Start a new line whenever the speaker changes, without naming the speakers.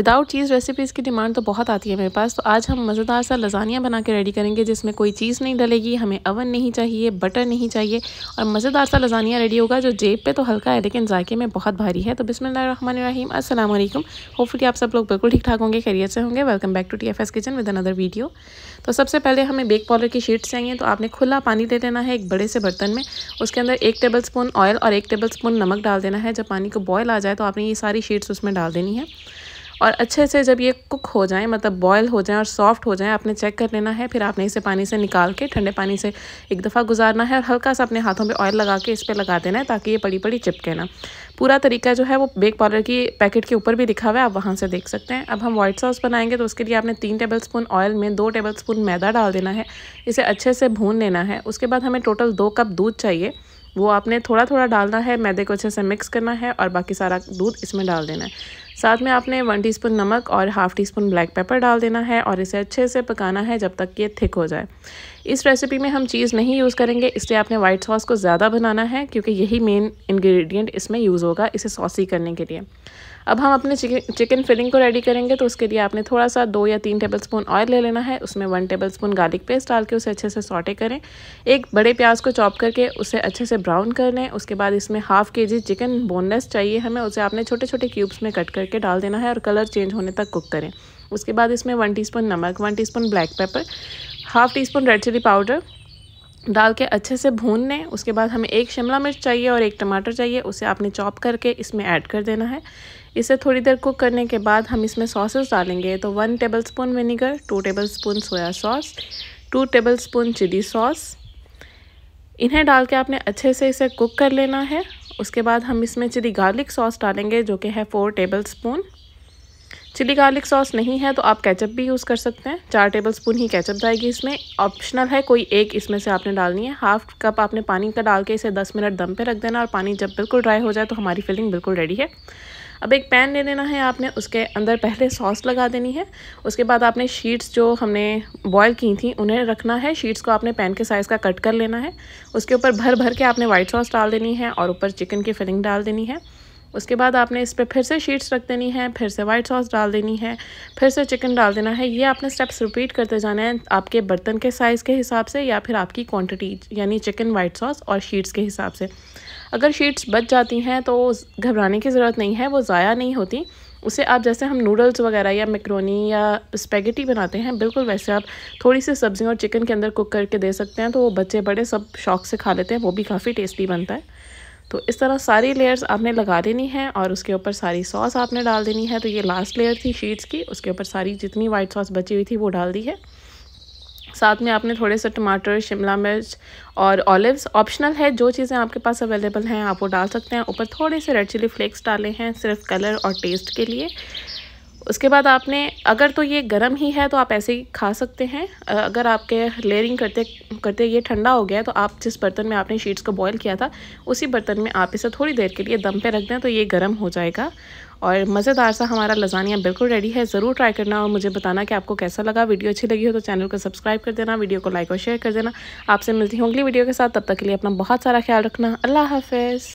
without cheese recipes की demand तो बहुत आती है मेरे पास तो आज हम मज़ेदार सा लजानिया बना के रेडी करेंगे जिसमें कोई चीज़ नहीं डलेगी हमें अवन नहीं चाहिए बटर नहीं चाहिए और मज़ेदार सा लजानिया रेडी होगा जो जेब पे तो हल्का है लेकिन जायके में बहुत भारी है तो बिसमीम असलम होपफुली आप सब लोग बिल्कुल ठीक ठाक होंगे खैरियत से होंगे welcome back to T F S kitchen with another video तो सबसे पहले हमें बेक पाउडर की शीट्स चाहिए तो आपने खुला पानी दे देना है एक बड़े से बर्तन में उसके अंदर एक टेबल स्पून ऑयल और एक टेबल स्पून नमक डाल देना है जब पानी को बॉयल आ जाए तो आपने ये सारी शीट्स उसमें डाल देनी है और अच्छे से जब ये कुक हो जाएँ मतलब बॉयल हो जाएँ और सॉफ्ट हो जाएँ आपने चेक कर लेना है फिर आपने इसे पानी से निकाल के ठंडे पानी से एक दफ़ा गुजारना है और हल्का सा अपने हाथों पर ऑयल लगा के इस पर लगा देना है ताकि ये पड़ी पड़ी चिपके ना पूरा तरीका जो है वो बेक पाउडर की पैकेट के ऊपर भी दिखा हुआ है आप वहाँ से देख सकते हैं अब हम व्हाइट सॉस बनाएंगे तो उसके लिए आपने तीन टेबल स्पून ऑयल में दो टेबल स्पून मैदा डाल देना है इसे अच्छे से भून लेना है उसके बाद हमें टोटल दो कप दूध चाहिए वो आपने थोड़ा थोड़ा डालना है मैदे को अच्छे से मिक्स करना है और बाकी सारा दूध इसमें डाल देना है साथ में आपने वन टीस्पून नमक और half teaspoon black pepper डाल देना है और इसे अच्छे से पकाना है जब तक ये थिक हो जाए इस रेसिपी में हम चीज़ नहीं यूज़ करेंगे इसलिए आपने वाइट सॉस को ज़्यादा बनाना है क्योंकि यही मेन इन्ग्रीडियंट इसमें यूज़ होगा इसे सॉसी करने के लिए अब हम अपने चिकन चिकन फिलिंग को रेडी करेंगे तो उसके लिए आपने थोड़ा सा दो या तीन टेबल स्पून ऑयल ले लेना है उसमें one tablespoon garlic paste डाल के उसे अच्छे से सॉटे करें एक बड़े प्याज को चॉप करके उसे अच्छे से ब्राउन कर लें उसके बाद इसमें हाफ़ के जी चिकन बोनलेस चाहिए हमें उसे आपने छोटे छोटे क्यूब्स में कट करके करके डाल देना है और कलर चेंज होने तक कुक करें उसके बाद इसमें वन टी नमक one tea black pepper half teaspoon red chili powder डाल के अच्छे से भून लें उसके बाद हमें एक शिमला मिर्च चाहिए और एक टमाटर चाहिए उसे आपने चॉप करके इसमें ऐड कर देना है इसे थोड़ी देर कुक करने के बाद हम इसमें सॉसेस डालेंगे तो one tablespoon vinegar two tablespoon soya sauce two tablespoon chili sauce इन्हें डाल के आपने अच्छे से इसे कुक कर लेना है उसके बाद हम इसमें चिली गार्लिक सॉस डालेंगे जो कि है four tablespoon chili garlic sauce नहीं है तो आप कैचअप भी यूज़ कर सकते हैं चार टेबल स्पून ही कैचअप जाएगी इसमें ऑप्शनल है कोई एक इसमें से आपने डालनी है हाफ कप आपने पानी का डाल के इसे दस मिनट दम पर रख देना और पानी जब बिल्कुल ड्राई हो जाए तो हमारी फिलिंग बिल्कुल रेडी है अब एक पैन ले लेना है आपने उसके अंदर पहले सॉस लगा देनी है उसके बाद आपने शीट्स जो हमने बॉयल की थी उन्हें रखना है शीट्स को आपने पैन के साइज़ का कट कर लेना है उसके ऊपर भर भर के आपने वाइट सॉस डाल देनी है और ऊपर चिकन की फिलिंग डाल देनी है उसके बाद आपने इस पर फिर से शीट्स रख देनी है फिर से वाइट सॉस डाल देनी है फिर से चिकन डाल देना है ये आपने स्टेप्स रिपीट करते जाना है आपके बर्तन के साइज़ के हिसाब से या फिर आपकी क्वांटिटी यानी चिकन वाइट सॉस और शीट्स के हिसाब से अगर शीट्स बच जाती हैं तो घबराने की ज़रूरत नहीं है वो ज़ाया नहीं होती उसे आप जैसे हम नूडल्स वगैरह या मैक्रोनी या स्पेगेटी बनाते हैं बिल्कुल वैसे आप थोड़ी सी सब्ज़ियों और चिकन के अंदर कुक करके दे सकते हैं तो वो बच्चे बड़े सब शौक से खा लेते हैं वो भी काफ़ी टेस्टी बनता है तो इस तरह सारी लेयर्स आपने लगा देनी है और उसके ऊपर सारी सॉस आपने डाल देनी है तो ये लास्ट लेयर थी शीट्स की उसके ऊपर सारी जितनी वाइट सॉस बची हुई थी वो डाल दी है साथ में आपने थोड़े से टमाटर शिमला मिर्च और ऑलिव्स ऑप्शनल है जो चीज़ें आपके पास अवेलेबल हैं आप वो डाल सकते हैं ऊपर थोड़े से रेड चिली फ्लेक्स डाले हैं सिर्फ कलर और टेस्ट के लिए उसके बाद आपने अगर तो ये गर्म ही है तो आप ऐसे ही खा सकते हैं अगर आपके लेयरिंग करते करते ये ठंडा हो गया तो आप जिस बर्तन में आपने शीट्स को बॉईल किया था उसी बर्तन में आप इसे थोड़ी देर के लिए दम पे रख दें तो ये गर्म हो जाएगा और मज़ेदार सा हमारा लजानिया बिल्कुल रेडी है ज़रूर ट्राई करना और मुझे बताना कि आपको कैसा लगा वीडियो अच्छी लगी हो तो चैनल को सब्सक्राइब कर देना वीडियो को लाइक और शेयर कर देना आपसे मिलती हूँ अगली वीडियो के साथ तब तक के लिए अपना बहुत सारा ख्याल रखना अल्लाह हाफ़